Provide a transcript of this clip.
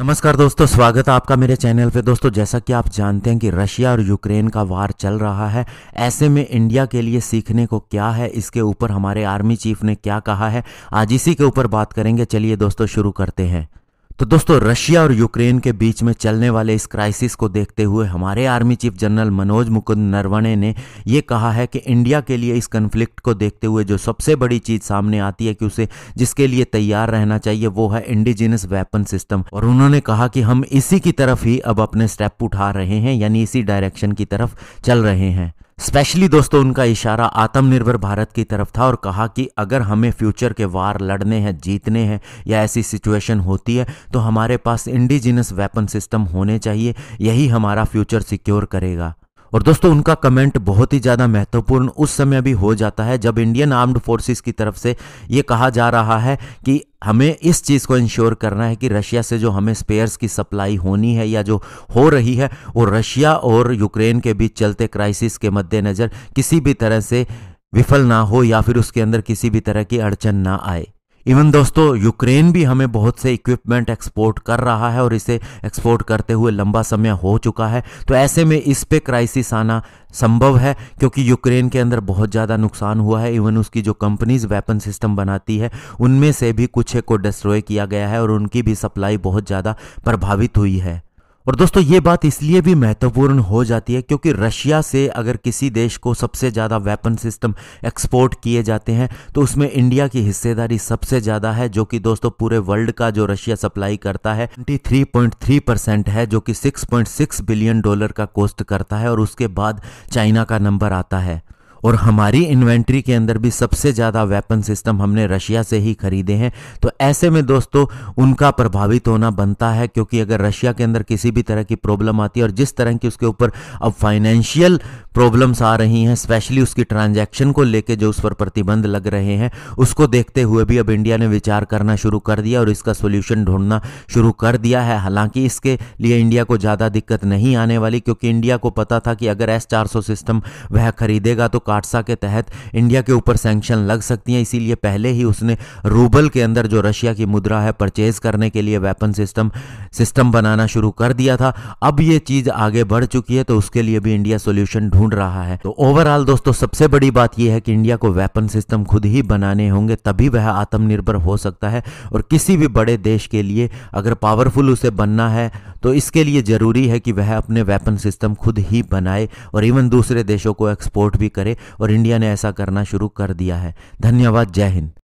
नमस्कार दोस्तों स्वागत है आपका मेरे चैनल पे दोस्तों जैसा कि आप जानते हैं कि रशिया और यूक्रेन का वार चल रहा है ऐसे में इंडिया के लिए सीखने को क्या है इसके ऊपर हमारे आर्मी चीफ ने क्या कहा है आज इसी के ऊपर बात करेंगे चलिए दोस्तों शुरू करते हैं तो दोस्तों रशिया और यूक्रेन के बीच में चलने वाले इस क्राइसिस को देखते हुए हमारे army chief general Manoj Mukund Naravane ने यह कहा है कि इंडिया के लिए इस कन्फ्लिक्ट को देखते हुए जो सबसे बड़ी चीज़ सामने आती है कि उसे जिसके लिए तैयार रहना चाहिए वो है इंडिजिनस वेपन सिस्टम और उन्होंने कहा कि हम इसी की तरफ ही अब अपने स्टेप उठा रहे हैं यानी इसी डायरेक्शन की तरफ चल रहे हैं स्पेशली दोस्तों उनका इशारा आत्मनिर्भर भारत की तरफ था और कहा कि अगर हमें फ्यूचर के वार लड़ने हैं जीतने हैं या ऐसी सिचुएशन होती है तो हमारे पास इंडिजिनस वेपन सिस्टम होने चाहिए यही हमारा फ्यूचर सिक्योर करेगा और दोस्तों उनका कमेंट बहुत ही ज़्यादा महत्वपूर्ण उस समय भी हो जाता है जब इंडियन आर्म्ड फोर्सेस की तरफ से ये कहा जा रहा है कि हमें इस चीज़ को इंश्योर करना है कि रशिया से जो हमें स्पेयर्स की सप्लाई होनी है या जो हो रही है वो रशिया और यूक्रेन के बीच चलते क्राइसिस के मद्देनज़र किसी भी तरह से विफल ना हो या फिर उसके अंदर किसी भी तरह की अड़चन ना आए इवन दोस्तों यूक्रेन भी हमें बहुत से इक्विपमेंट एक्सपोर्ट कर रहा है और इसे एक्सपोर्ट करते हुए लंबा समय हो चुका है तो ऐसे में इस पे क्राइसिस आना संभव है क्योंकि यूक्रेन के अंदर बहुत ज़्यादा नुकसान हुआ है इवन उसकी जो कंपनीज वेपन सिस्टम बनाती है उनमें से भी कुछ को डिस्ट्रॉय किया गया है और उनकी भी सप्लाई बहुत ज़्यादा प्रभावित हुई है और दोस्तों ये बात इसलिए भी महत्वपूर्ण हो जाती है क्योंकि रशिया से अगर किसी देश को सबसे ज़्यादा वेपन सिस्टम एक्सपोर्ट किए जाते हैं तो उसमें इंडिया की हिस्सेदारी सबसे ज़्यादा है जो कि दोस्तों पूरे वर्ल्ड का जो रशिया सप्लाई करता है थ्री पॉइंट थ्री परसेंट है जो कि सिक्स बिलियन डॉलर का कोस्ट करता है और उसके बाद चाइना का नंबर आता है और हमारी इन्वेंट्री के अंदर भी सबसे ज़्यादा वेपन सिस्टम हमने रशिया से ही खरीदे हैं तो ऐसे में दोस्तों उनका प्रभावित होना बनता है क्योंकि अगर रशिया के अंदर किसी भी तरह की प्रॉब्लम आती है और जिस तरह की उसके ऊपर अब फाइनेंशियल प्रॉब्लम्स आ रही हैं स्पेशली उसकी ट्रांजेक्शन को लेकर जो उस पर प्रतिबंध लग रहे हैं उसको देखते हुए भी अब इंडिया ने विचार करना शुरू कर दिया और इसका सोल्यूशन ढूंढना शुरू कर दिया है हालांकि इसके लिए इंडिया को ज़्यादा दिक्कत नहीं आने वाली क्योंकि इंडिया को पता था कि अगर एस सिस्टम वह खरीदेगा तो काटसा के तहत इंडिया के ऊपर सैंक्शन लग सकती हैं इसीलिए पहले ही उसने रूबल के अंदर जो रशिया की मुद्रा है परचेज करने के लिए वेपन सिस्टम सिस्टम बनाना शुरू कर दिया था अब ये चीज़ आगे बढ़ चुकी है तो उसके लिए भी इंडिया सोल्यूशन ढूंढ रहा है तो ओवरऑल दोस्तों सबसे बड़ी बात यह है कि इंडिया को वेपन सिस्टम खुद ही बनाने होंगे तभी वह आत्मनिर्भर हो सकता है और किसी भी बड़े देश के लिए अगर पावरफुल उसे बनना है तो इसके लिए ज़रूरी है कि वह अपने वेपन सिस्टम खुद ही बनाए और इवन दूसरे देशों को एक्सपोर्ट भी करे और इंडिया ने ऐसा करना शुरू कर दिया है धन्यवाद जय हिंद